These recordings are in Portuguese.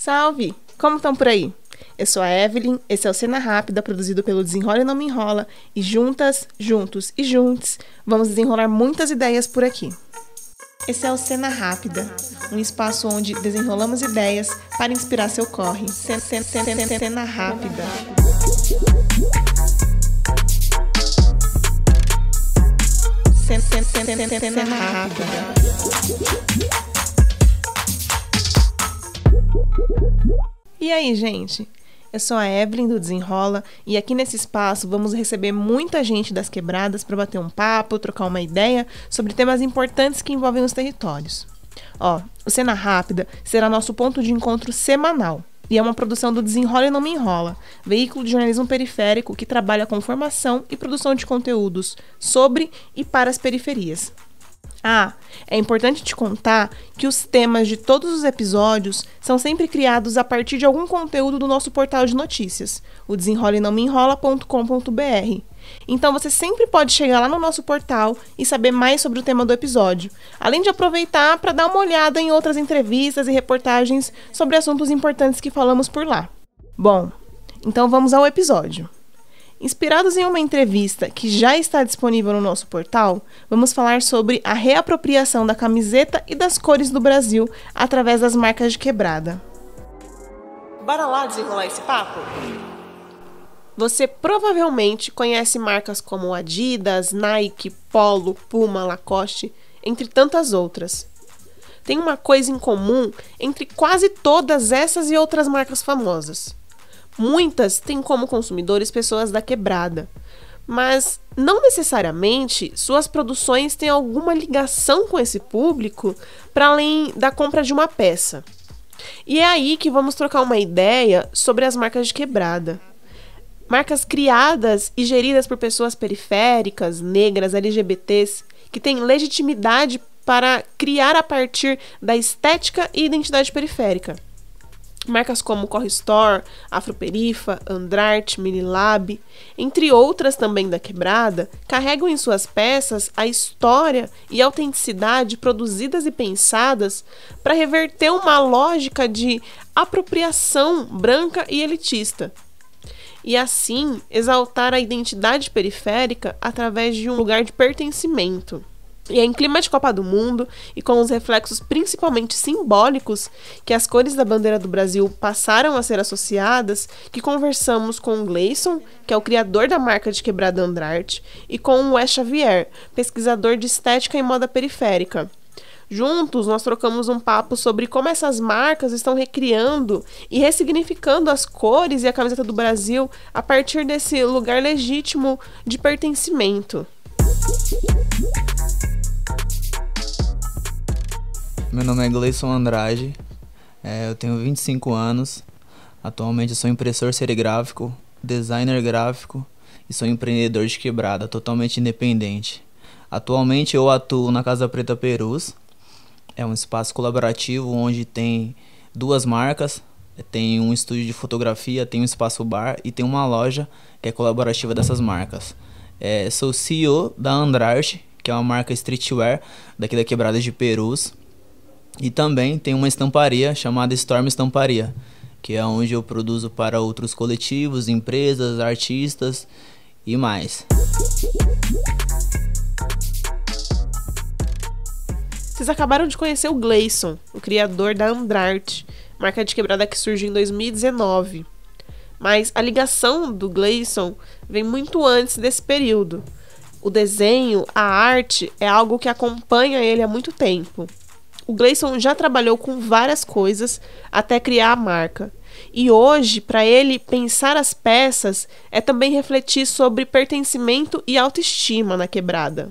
Salve! Como estão por aí? Eu sou a Evelyn, esse é o Cena Rápida, produzido pelo Desenrola e Não Me Enrola, e juntas, juntos e juntos, vamos desenrolar muitas ideias por aqui. Esse é o Cena Rápida, um espaço onde desenrolamos ideias para inspirar seu corre. Cena, cena, cena, cena Rápida. Cena Rápida. E aí, gente? Eu sou a Evelyn do Desenrola e aqui nesse espaço vamos receber muita gente das quebradas para bater um papo, trocar uma ideia sobre temas importantes que envolvem os territórios. Ó, o Cena Rápida será nosso ponto de encontro semanal e é uma produção do Desenrola e Não Me Enrola, veículo de jornalismo periférico que trabalha com formação e produção de conteúdos sobre e para as periferias, ah, é importante te contar que os temas de todos os episódios são sempre criados a partir de algum conteúdo do nosso portal de notícias, o desenrolenãomeenrola.com.br. Então você sempre pode chegar lá no nosso portal e saber mais sobre o tema do episódio, além de aproveitar para dar uma olhada em outras entrevistas e reportagens sobre assuntos importantes que falamos por lá. Bom, então vamos ao episódio. Inspirados em uma entrevista que já está disponível no nosso portal, vamos falar sobre a reapropriação da camiseta e das cores do Brasil através das marcas de quebrada. Bora lá desenrolar esse papo? Você provavelmente conhece marcas como Adidas, Nike, Polo, Puma, Lacoste, entre tantas outras. Tem uma coisa em comum entre quase todas essas e outras marcas famosas Muitas têm como consumidores pessoas da quebrada, mas não necessariamente suas produções têm alguma ligação com esse público para além da compra de uma peça. E é aí que vamos trocar uma ideia sobre as marcas de quebrada. Marcas criadas e geridas por pessoas periféricas, negras, LGBTs, que têm legitimidade para criar a partir da estética e identidade periférica. Tipo, marcas como Store, Afroperifa, Andrart, Minilab, entre outras também da Quebrada, carregam em suas peças a história e autenticidade produzidas e pensadas para reverter uma lógica de apropriação branca e elitista, e assim exaltar a identidade periférica através de um lugar de pertencimento. E é em clima de Copa do Mundo e com os reflexos principalmente simbólicos que as cores da bandeira do Brasil passaram a ser associadas que conversamos com o Gleison, que é o criador da marca de quebrada Andrade, e com o Wes Xavier, pesquisador de estética e moda periférica. Juntos, nós trocamos um papo sobre como essas marcas estão recriando e ressignificando as cores e a camiseta do Brasil a partir desse lugar legítimo de pertencimento. Meu nome é Gleison Andrade, é, eu tenho 25 anos. Atualmente eu sou impressor serigráfico, designer gráfico e sou empreendedor de quebrada, totalmente independente. Atualmente eu atuo na Casa Preta Perus. É um espaço colaborativo onde tem duas marcas, tem um estúdio de fotografia, tem um espaço bar e tem uma loja que é colaborativa dessas marcas. É, sou CEO da Andrade, que é uma marca streetwear daqui da Quebrada de Perus. E também tem uma estamparia chamada Storm Estamparia, que é onde eu produzo para outros coletivos, empresas, artistas e mais. Vocês acabaram de conhecer o Gleison, o criador da Andrart, marca de quebrada que surgiu em 2019. Mas a ligação do Gleison vem muito antes desse período. O desenho, a arte, é algo que acompanha ele há muito tempo o Gleison já trabalhou com várias coisas até criar a marca. E hoje, para ele, pensar as peças é também refletir sobre pertencimento e autoestima na quebrada.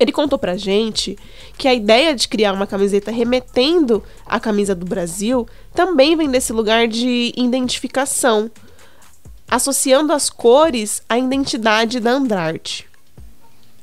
Ele contou pra gente que a ideia de criar uma camiseta remetendo à camisa do Brasil também vem desse lugar de identificação, associando as cores à identidade da Andrade.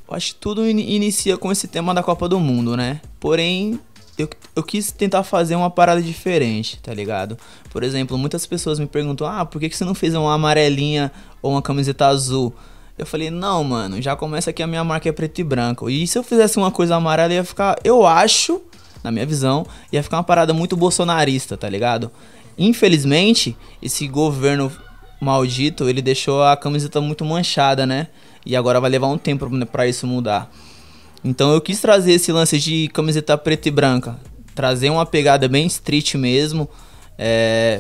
Acho que tudo in inicia com esse tema da Copa do Mundo, né? Porém, eu, eu quis tentar fazer uma parada diferente, tá ligado? Por exemplo, muitas pessoas me perguntam: ah, por que, que você não fez uma amarelinha ou uma camiseta azul? Eu falei, não, mano, já começa que a minha marca é preto e branco. E se eu fizesse uma coisa amarela, ia ficar, eu acho, na minha visão, ia ficar uma parada muito bolsonarista, tá ligado? Infelizmente, esse governo maldito, ele deixou a camiseta muito manchada, né? E agora vai levar um tempo para isso mudar. Então eu quis trazer esse lance de camiseta preta e branca, trazer uma pegada bem street mesmo. É...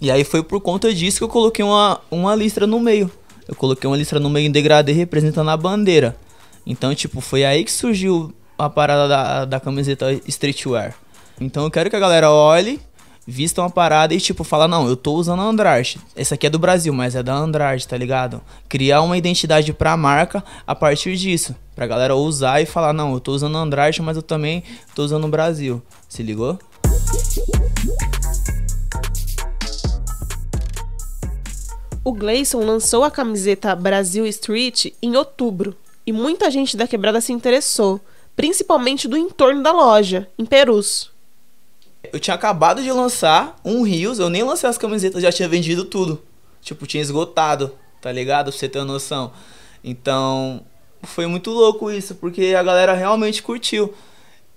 E aí foi por conta disso que eu coloquei uma, uma listra no meio. Eu coloquei uma listra no meio em degradê representando a bandeira. Então, tipo, foi aí que surgiu a parada da, da camiseta streetwear. Então eu quero que a galera olhe vistam a parada e, tipo, fala não, eu tô usando a Andrade. Essa aqui é do Brasil, mas é da Andrade, tá ligado? Criar uma identidade pra marca a partir disso. Pra galera usar e falar, não, eu tô usando a Andrade, mas eu também tô usando o Brasil. Se ligou? O Gleison lançou a camiseta Brasil Street em outubro e muita gente da quebrada se interessou, principalmente do entorno da loja, em Perus. Eu tinha acabado de lançar um Rios, eu nem lancei as camisetas, já tinha vendido tudo. Tipo, tinha esgotado, tá ligado? Pra você ter uma noção. Então, foi muito louco isso, porque a galera realmente curtiu.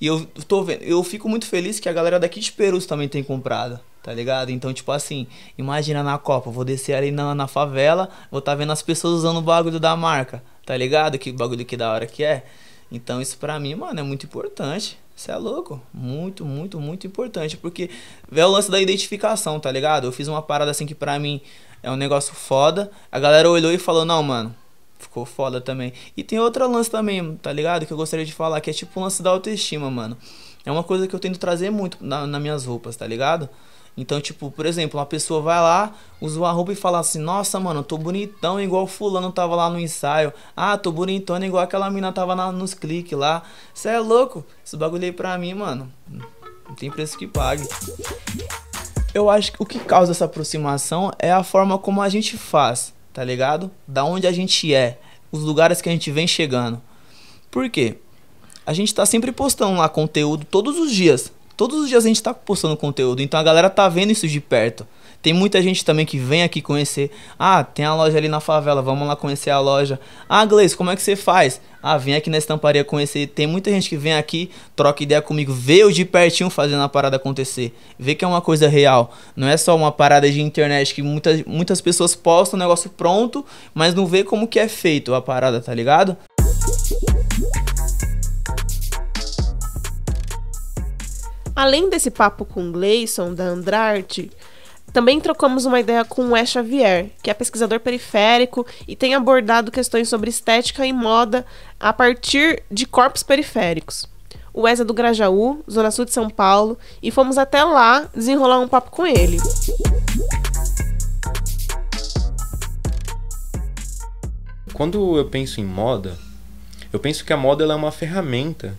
E eu tô vendo, eu fico muito feliz que a galera daqui de Perus também tem comprado, tá ligado? Então, tipo assim, imagina na Copa, vou descer ali na, na favela, vou estar tá vendo as pessoas usando o bagulho da marca, tá ligado? Que bagulho que da hora que é. Então isso para mim, mano, é muito importante. você é louco. Muito, muito, muito importante. Porque vê o lance da identificação, tá ligado? Eu fiz uma parada assim que pra mim é um negócio foda. A galera olhou e falou, não, mano, ficou foda também. E tem outro lance também, tá ligado? Que eu gostaria de falar, que é tipo o lance da autoestima, mano. É uma coisa que eu tento trazer muito na, nas minhas roupas, tá ligado? Então, tipo, por exemplo, uma pessoa vai lá, usa uma roupa e fala assim: Nossa, mano, tô bonitão igual Fulano tava lá no ensaio. Ah, tô bonitona igual aquela mina tava na, nos cliques lá. Cê é louco? Esse bagulho aí pra mim, mano, não tem preço que pague. Eu acho que o que causa essa aproximação é a forma como a gente faz, tá ligado? Da onde a gente é, os lugares que a gente vem chegando. Por quê? A gente tá sempre postando lá conteúdo todos os dias, Todos os dias a gente tá postando conteúdo, então a galera tá vendo isso de perto. Tem muita gente também que vem aqui conhecer. Ah, tem a loja ali na favela, vamos lá conhecer a loja. Ah, Gleice, como é que você faz? Ah, vem aqui na estamparia conhecer. Tem muita gente que vem aqui, troca ideia comigo, vê eu de pertinho fazendo a parada acontecer. Vê que é uma coisa real. Não é só uma parada de internet que muitas, muitas pessoas postam o negócio pronto, mas não vê como que é feito a parada, tá ligado? Além desse papo com Gleison, da Andrade, também trocamos uma ideia com o Xavier, que é pesquisador periférico e tem abordado questões sobre estética e moda a partir de corpos periféricos. O Wes é do Grajaú, Zona Sul de São Paulo, e fomos até lá desenrolar um papo com ele. Quando eu penso em moda, eu penso que a moda é uma ferramenta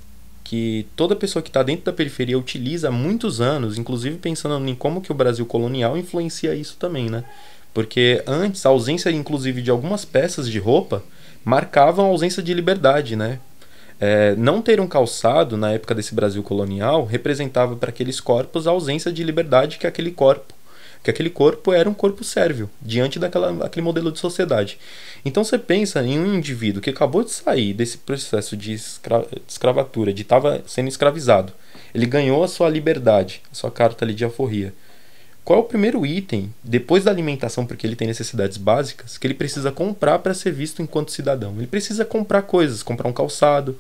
que toda pessoa que está dentro da periferia utiliza há muitos anos, inclusive pensando em como que o Brasil colonial influencia isso também, né? Porque antes a ausência, inclusive, de algumas peças de roupa marcavam a ausência de liberdade, né? É, não ter um calçado na época desse Brasil colonial representava para aqueles corpos a ausência de liberdade que aquele corpo que aquele corpo era um corpo sérvio diante daquela aquele modelo de sociedade. Então você pensa em um indivíduo que acabou de sair desse processo de, escra de escravatura, de estava sendo escravizado. Ele ganhou a sua liberdade, a sua carta ali de aforria. Qual é o primeiro item, depois da alimentação, porque ele tem necessidades básicas, que ele precisa comprar para ser visto enquanto cidadão? Ele precisa comprar coisas, comprar um calçado,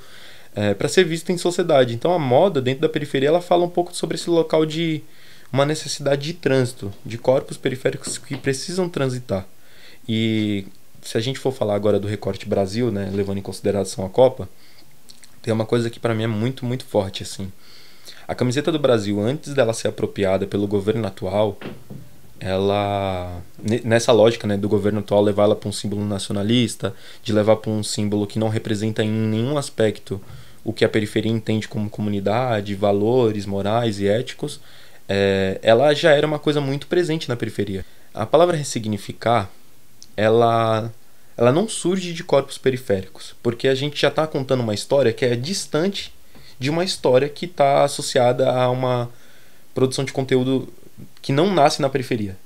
é, eh, para ser visto em sociedade. Então a moda dentro da periferia ela fala um pouco sobre esse local de uma necessidade de trânsito, de corpos periféricos que precisam transitar. E se a gente for falar agora do recorte Brasil, né, levando em consideração a Copa, tem uma coisa que para mim é muito, muito forte assim. A camiseta do Brasil, antes dela ser apropriada pelo governo atual, ela nessa lógica né, do governo atual levar ela para um símbolo nacionalista, de levar para um símbolo que não representa em nenhum aspecto o que a periferia entende como comunidade, valores morais e éticos, é, ela já era uma coisa muito presente na periferia. A palavra ressignificar, ela, ela não surge de corpos periféricos, porque a gente já está contando uma história que é distante de uma história que está associada a uma produção de conteúdo que não nasce na periferia.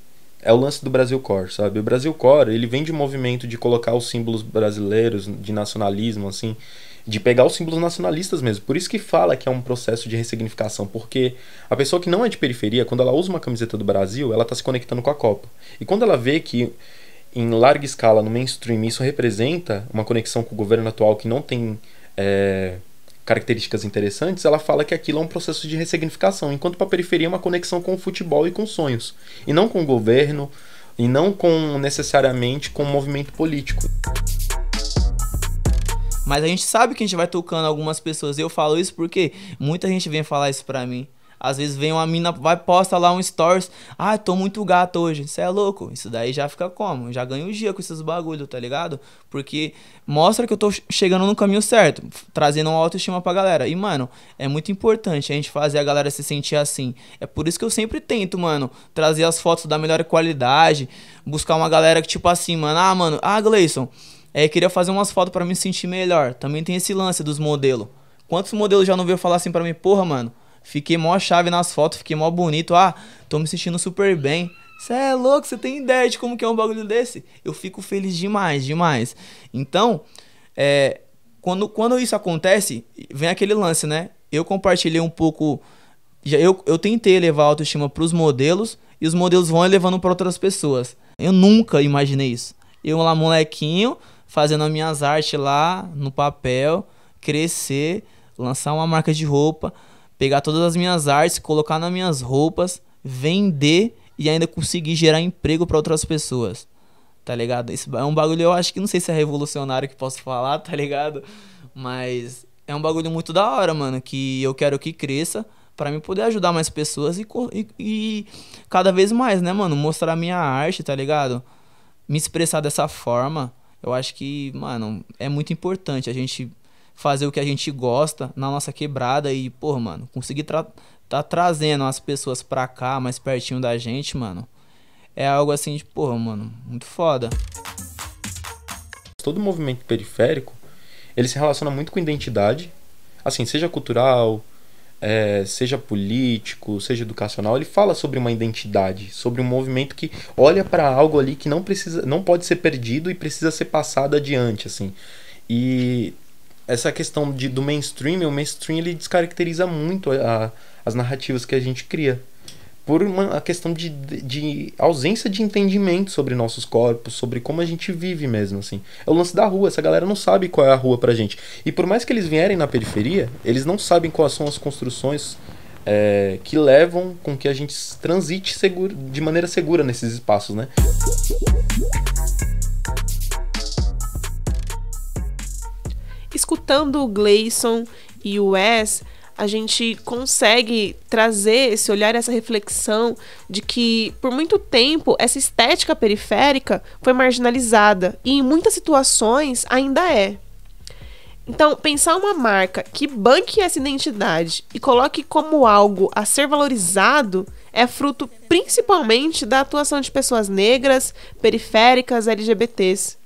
É o lance do Brasil Core, sabe? O Brasil Core, ele vem de um movimento de colocar os símbolos brasileiros, de nacionalismo, assim, de pegar os símbolos nacionalistas mesmo. Por isso que fala que é um processo de ressignificação, porque a pessoa que não é de periferia, quando ela usa uma camiseta do Brasil, ela está se conectando com a Copa. E quando ela vê que em larga escala, no mainstream, isso representa uma conexão com o governo atual que não tem é, características interessantes, ela fala que aquilo é um processo de ressignificação, enquanto para a periferia é uma conexão com o futebol e com sonhos, e não com o governo, e não com necessariamente com o movimento político. Mas a gente sabe que a gente vai tocando algumas pessoas. E eu falo isso porque muita gente vem falar isso pra mim. Às vezes vem uma mina, vai posta lá um stories. Ah, tô muito gato hoje. Isso é louco. Isso daí já fica como? Já ganho um dia com esses bagulho, tá ligado? Porque mostra que eu tô chegando no caminho certo, trazendo uma autoestima pra galera. E, mano, é muito importante a gente fazer a galera se sentir assim. É por isso que eu sempre tento, mano, trazer as fotos da melhor qualidade, buscar uma galera que, tipo assim, mano, ah, mano, ah, Gleison é, queria fazer umas fotos para me sentir melhor. Também tem esse lance dos modelos. Quantos modelos já não veio falar assim para mim, porra, mano, fiquei mó chave nas fotos, fiquei mó bonito, ah, tô me sentindo super bem. Você é louco, você tem ideia de como que é um bagulho desse? Eu fico feliz demais, demais. Então, é, quando, quando isso acontece, vem aquele lance, né? Eu compartilhei um pouco, já eu, eu tentei elevar a autoestima para os modelos e os modelos vão elevando para outras pessoas. Eu nunca imaginei isso. Eu lá molequinho, fazendo as minhas artes lá no papel, crescer, lançar uma marca de roupa, pegar todas as minhas artes, colocar nas minhas roupas, vender e ainda conseguir gerar emprego para outras pessoas. Tá ligado? Esse é um bagulho, eu acho que não sei se é revolucionário que posso falar, tá ligado? Mas é um bagulho muito da hora, mano, que eu quero que cresça para mim poder ajudar mais pessoas e, e, e, cada vez mais, né, mano? Mostrar a minha arte, tá ligado? Me expressar dessa forma eu acho que, mano, é muito importante a gente fazer o que a gente gosta na nossa quebrada e, pô, mano, conseguir tra tá trazendo as pessoas pra cá, mais pertinho da gente, mano. É algo assim de, porra, mano, muito foda. Todo movimento periférico, ele se relaciona muito com identidade, assim, seja cultural, é, seja político, seja educacional, ele fala sobre uma identidade, sobre um movimento que olha para algo ali que não precisa, não pode ser perdido e precisa ser passado adiante, assim. E essa questão de, do mainstream, o mainstream ele descaracteriza muito a, a, as narrativas que a gente cria por uma questão de, de ausência de entendimento sobre nossos corpos, sobre como a gente vive mesmo, assim. É o lance da rua, essa galera não sabe qual é a rua pra gente. E por mais que eles vierem na periferia, eles não sabem quais são as construções é, que levam com que a gente transite seguro, de maneira segura nesses espaços, né? Escutando o Gleison e o Wes, a gente consegue trazer esse olhar, essa reflexão de que por muito tempo essa estética periférica foi marginalizada e em muitas situações ainda é. Então, pensar uma marca que banque essa identidade e coloque como algo a ser valorizado é fruto principalmente da atuação de pessoas negras, periféricas, LGBTs.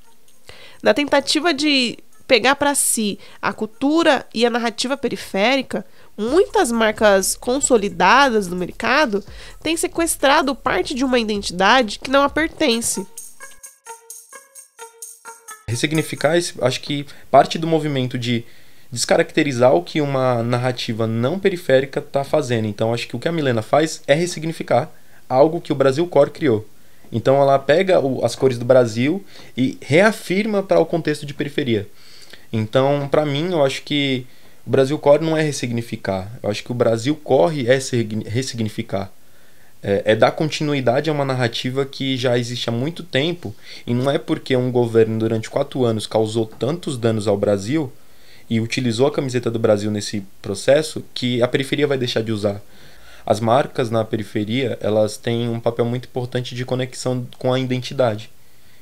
Na tentativa de pegar para si a cultura e a narrativa periférica, muitas marcas consolidadas do mercado têm sequestrado parte de uma identidade que não a pertence. Ressignificar, acho que parte do movimento de descaracterizar o que uma narrativa não periférica está fazendo. Então, acho que o que a Milena faz é ressignificar algo que o Brasil Core criou. Então, ela pega o, as cores do Brasil e reafirma para o contexto de periferia. Então, para mim, eu acho que o Brasil corre não é ressignificar. Eu acho que o Brasil corre é ressignificar. É, é, dar continuidade a uma narrativa que já existe há muito tempo e não é porque um governo durante quatro anos causou tantos danos ao Brasil e utilizou a camiseta do Brasil nesse processo que a periferia vai deixar de usar. As marcas na periferia elas têm um papel muito importante de conexão com a identidade.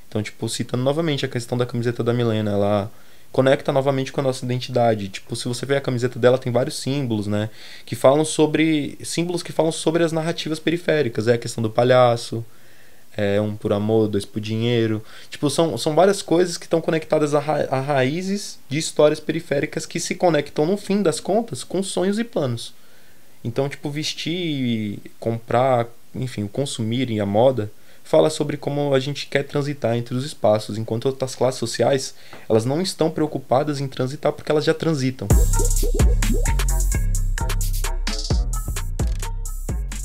Então, tipo, citando novamente a questão da camiseta da Milena, ela conecta novamente com a nossa identidade. Tipo, se você ver a camiseta dela, tem vários símbolos, né? Que falam sobre. símbolos que falam sobre as narrativas periféricas. É a questão do palhaço, é um por amor, dois por dinheiro. Tipo, são, são várias coisas que estão conectadas a, ra a raízes de histórias periféricas que se conectam, no fim das contas, com sonhos e planos. Então, tipo, vestir, comprar, enfim, consumir e a moda fala sobre como a gente quer transitar entre os espaços, enquanto outras classes sociais, elas não estão preocupadas em transitar porque elas já transitam.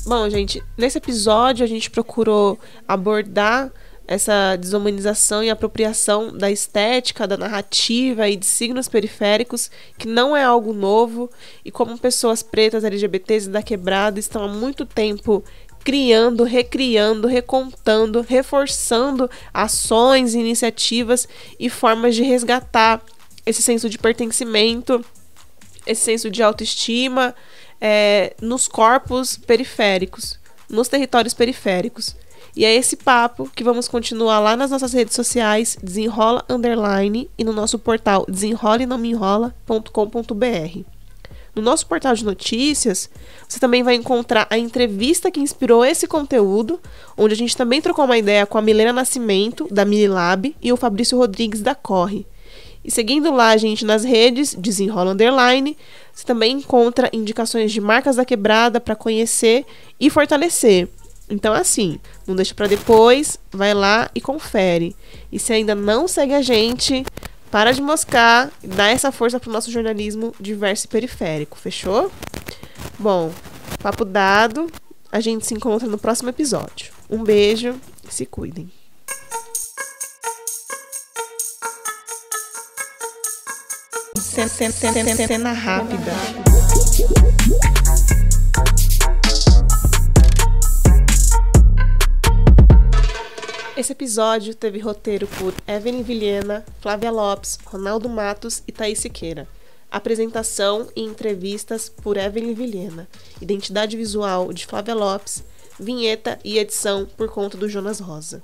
Bom, gente, nesse episódio a gente procurou abordar essa desumanização e apropriação da estética, da narrativa e de signos periféricos, que não é algo novo, e como pessoas pretas, LGBTs e da quebrada estão há muito tempo criando, recriando, recontando, reforçando ações, iniciativas e formas de resgatar esse senso de pertencimento, esse senso de autoestima é, nos corpos periféricos, nos territórios periféricos. E é esse papo que vamos continuar lá nas nossas redes sociais, desenrola underline e no nosso portal desenrola e não me enrola.com.br. No nosso portal de notícias, você também vai encontrar a entrevista que inspirou esse conteúdo, onde a gente também trocou uma ideia com a Milena Nascimento, da Mililab, e o Fabrício Rodrigues, da Corre. E seguindo lá a gente nas redes, Desenrola Underline, você também encontra indicações de marcas da quebrada para conhecer e fortalecer. Então, assim, não deixa para depois, vai lá e confere. E se ainda não segue a gente, para de moscar, e dá essa força pro nosso jornalismo diverso e periférico, fechou? Bom, papo dado. A gente se encontra no próximo episódio. Um beijo e se cuidem. Cena rápida. Esse episódio teve roteiro por Evelyn Vilhena, Flávia Lopes, Ronaldo Matos e Thaís Siqueira. Apresentação e entrevistas por Evelyn Vilhena. Identidade visual de Flávia Lopes. Vinheta e edição por conta do Jonas Rosa.